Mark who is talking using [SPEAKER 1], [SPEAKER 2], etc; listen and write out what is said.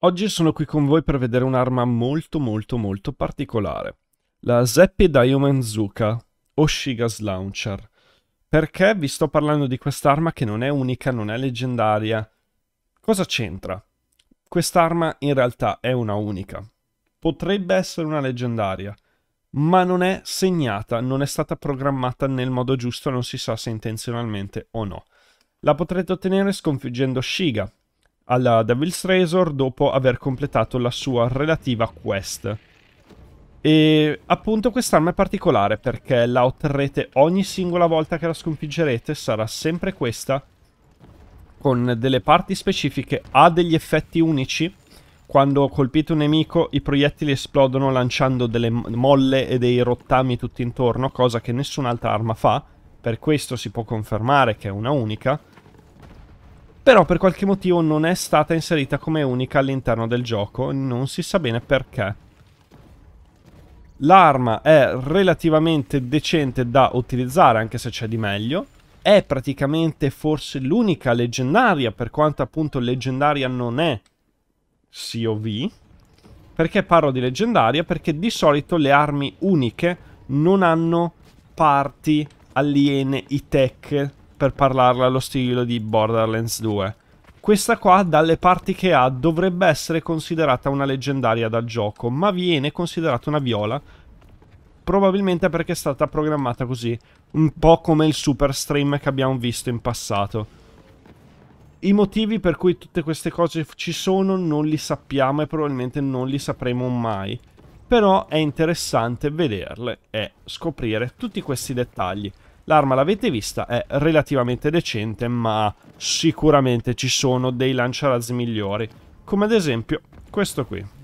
[SPEAKER 1] Oggi sono qui con voi per vedere un'arma molto molto molto particolare, la Zeppi Diamond Zuka, o Shiga's Launcher. Perché vi sto parlando di quest'arma che non è unica, non è leggendaria? Cosa c'entra? Quest'arma in realtà è una unica. Potrebbe essere una leggendaria, ma non è segnata, non è stata programmata nel modo giusto, non si sa se intenzionalmente o no. La potrete ottenere sconfiggendo Shiga, alla Devil's Razor dopo aver completato la sua relativa quest. E appunto quest'arma è particolare perché la otterrete ogni singola volta che la sconfiggerete, sarà sempre questa, con delle parti specifiche, ha degli effetti unici. Quando colpite un nemico i proiettili esplodono lanciando delle molle e dei rottami tutti intorno, cosa che nessun'altra arma fa, per questo si può confermare che è una unica però per qualche motivo non è stata inserita come unica all'interno del gioco, non si sa bene perché. L'arma è relativamente decente da utilizzare, anche se c'è di meglio. È praticamente forse l'unica leggendaria, per quanto appunto leggendaria non è COV. Perché parlo di leggendaria? Perché di solito le armi uniche non hanno parti aliene, i tech per parlarla allo stile di Borderlands 2. Questa qua, dalle parti che ha, dovrebbe essere considerata una leggendaria dal gioco, ma viene considerata una viola, probabilmente perché è stata programmata così, un po' come il super stream che abbiamo visto in passato. I motivi per cui tutte queste cose ci sono non li sappiamo e probabilmente non li sapremo mai. Però è interessante vederle e scoprire tutti questi dettagli. L'arma l'avete vista, è relativamente decente, ma sicuramente ci sono dei lanciarazzi migliori, come ad esempio questo qui.